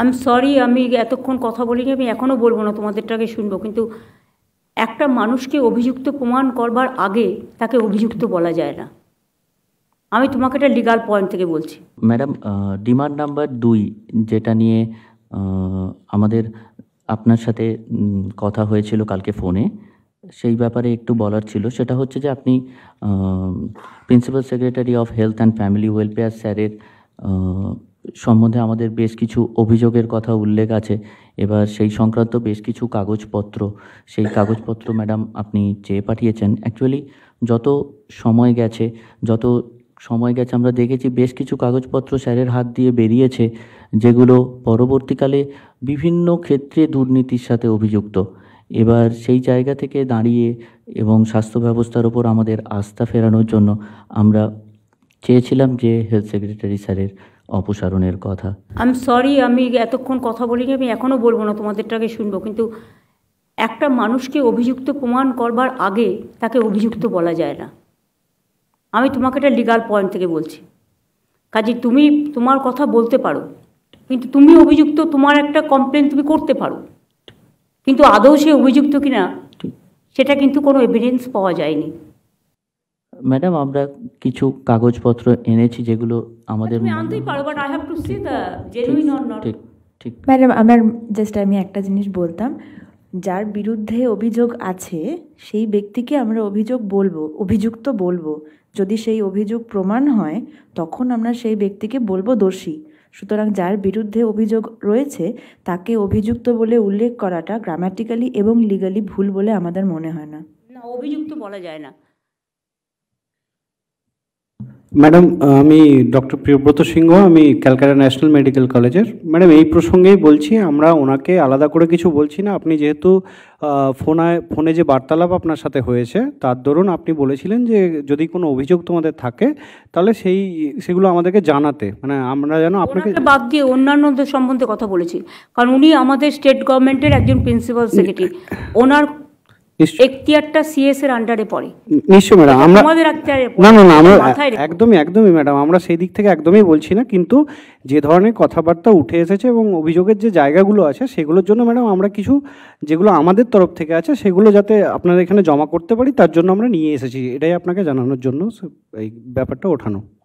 আমি সরি আমি এতক্ষণ কথা বলিনি আমি এখনও বলবো না তোমাদেরটাকে শুনবো কিন্তু একটা মানুষকে অভিযুক্ত প্রমাণ করবার আগে তাকে অভিযুক্ত বলা যায় না আমি তোমাকে একটা লিগাল পয়েন্ট থেকে বলছি ম্যাডাম ডিমান্ড নাম্বার দুই যেটা নিয়ে আমাদের আপনার সাথে কথা হয়েছিল কালকে ফোনে সেই ব্যাপারে একটু বলার ছিল সেটা হচ্ছে যে আপনি principal secretary of health and family welfare স্যারের সম্বন্ধে আমাদের বেশ কিছু অভিযোগের কথা উল্লেখ আছে এবার সেই সংক্রান্ত বেশ কিছু কাগজপত্র সেই কাগজপত্র ম্যাডাম আপনি চেয়ে পাঠিয়েছেন অ্যাকচুয়ালি যত সময় গেছে যত সময় গেছে আমরা দেখেছি বেশ কিছু কাগজপত্র স্যারের হাত দিয়ে বেরিয়েছে যেগুলো পরবর্তীকালে বিভিন্ন ক্ষেত্রে দুর্নীতির সাথে অভিযুক্ত এবার সেই জায়গা থেকে দাঁড়িয়ে এবং স্বাস্থ্য ব্যবস্থার ওপর আমাদের আস্থা ফেরানোর জন্য আমরা চেয়েছিলাম যে হেলথ সেক্রেটারি স্যারের অপসারণের কথা আমি সরি আমি এতক্ষণ কথা বলিনি আমি এখনও বলবো না তোমাদেরটাকে শুনবো কিন্তু একটা মানুষকে অভিযুক্ত প্রমাণ করবার আগে তাকে অভিযুক্ত বলা যায় না আমি তোমাকে এটা লিগাল পয়েন্ট থেকে বলছি কাজে তুমি তোমার কথা বলতে পারো কিন্তু তুমি অভিযুক্ত তোমার একটা কমপ্লেন তুমি করতে পারো কিন্তু আদৌ সে অভিযুক্ত কিনা সেটা কিন্তু কোনো এভিডেন্স পাওয়া যায়নি ম্যাডাম আমরা কিছু কাগজপত্র এনেছি যেগুলো আমাদের আনতেই পারো but I have to see genuine or not ঠিক ম্যাডাম আমার জাস্ট আমি একটা জিনিস বলতাম যার বিরুদ্ধে অভিযোগ আছে সেই ব্যক্তিকে আমরা অভিযোগ বলবো অভিযুক্ত বলবো যদি সেই অভিযোগ প্রমাণ হয় তখন আমরা সেই ব্যক্তিকে বলবো দোষী সুতরাং যার বিরুদ্ধে অভিযোগ রয়েছে তাকে অভিযুক্ত বলে উল্লেখ করাটা গ্রামাটিক্যালি এবং লিগালি ভুল বলে আমাদের মনে হয় না না অভিযুক্ত বলা যায় না ম্যাডাম আমি ডক্টর প্রিয়ব্রত সিংহ আমি ক্যালকাটা ন্যাশনাল মেডিকেল কলেজের ম্যাডাম এই প্রসঙ্গেই বলছি আমরা ওনাকে আলাদা করে কিছু বলছি না আপনি যেহেতু ফোনায় ফোনে যে বার্তালাপ আপনার সাথে হয়েছে তার দরুন আপনি বলেছিলেন যে যদি কোনো অভিযোগ তোমাদের থাকে তাহলে সেই সেগুলো আমাদেরকে জানাতে মানে আমরা যেন আপনাকে বাদ দিয়ে অন্যান্যদের সম্বন্ধে কথা বলেছি কারণ উনি আমাদের স্টেট গভর্নমেন্টের একজন প্রিন্সিপাল সেক্রেটারি ওনার আন্ডারে পড়ে ম্যাডাম আমাদের না না না একদমই একদমই ম্যাডাম আমরা সেই দিক থেকে একদমই বলছি না কিন্তু যে ধরনের কথাবার্তা উঠে এসেছে এবং অভিযোগের যে জায়গাগুলো আছে সেগুলোর জন্য ম্যাডাম আমরা কিছু যেগুলো আমাদের তরফ থেকে আছে সেগুলো যাতে আপনার এখানে জমা করতে পারি তার জন্য আমরা নিয়ে এসেছি এটাই আপনাকে জানানোর জন্য এই ব্যাপারটা ওঠানো